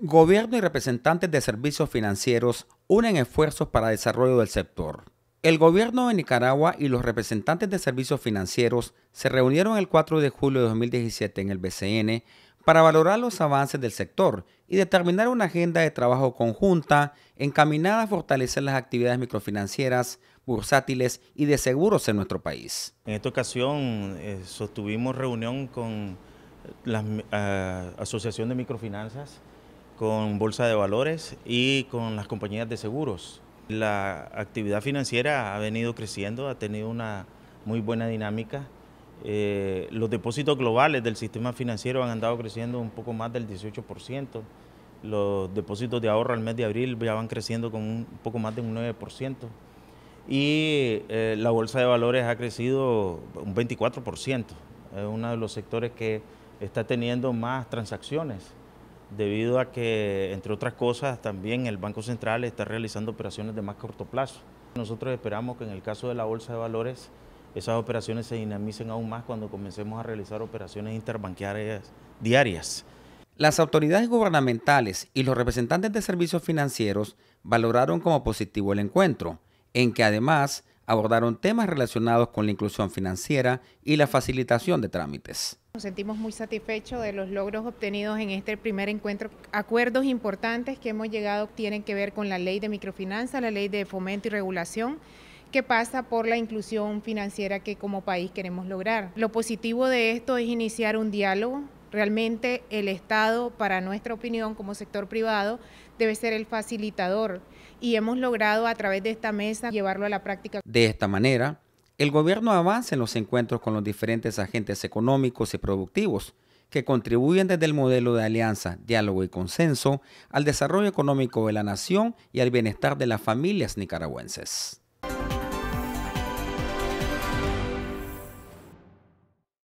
Gobierno y representantes de servicios financieros unen esfuerzos para desarrollo del sector. El gobierno de Nicaragua y los representantes de servicios financieros se reunieron el 4 de julio de 2017 en el BCN para valorar los avances del sector y determinar una agenda de trabajo conjunta encaminada a fortalecer las actividades microfinancieras, bursátiles y de seguros en nuestro país. En esta ocasión eh, sostuvimos reunión con la eh, Asociación de Microfinanzas, con Bolsa de Valores y con las compañías de seguros. La actividad financiera ha venido creciendo, ha tenido una muy buena dinámica. Eh, los depósitos globales del sistema financiero han andado creciendo un poco más del 18%. Los depósitos de ahorro al mes de abril ya van creciendo con un poco más de un 9%. Y eh, la bolsa de valores ha crecido un 24%. Es uno de los sectores que está teniendo más transacciones debido a que, entre otras cosas, también el Banco Central está realizando operaciones de más corto plazo. Nosotros esperamos que en el caso de la Bolsa de Valores, esas operaciones se dinamicen aún más cuando comencemos a realizar operaciones interbancarias diarias. Las autoridades gubernamentales y los representantes de servicios financieros valoraron como positivo el encuentro, en que además abordaron temas relacionados con la inclusión financiera y la facilitación de trámites. Nos sentimos muy satisfechos de los logros obtenidos en este primer encuentro. Acuerdos importantes que hemos llegado tienen que ver con la ley de microfinanza, la ley de fomento y regulación que pasa por la inclusión financiera que como país queremos lograr. Lo positivo de esto es iniciar un diálogo Realmente el Estado, para nuestra opinión como sector privado, debe ser el facilitador y hemos logrado a través de esta mesa llevarlo a la práctica. De esta manera, el gobierno avanza en los encuentros con los diferentes agentes económicos y productivos que contribuyen desde el modelo de alianza, diálogo y consenso al desarrollo económico de la nación y al bienestar de las familias nicaragüenses.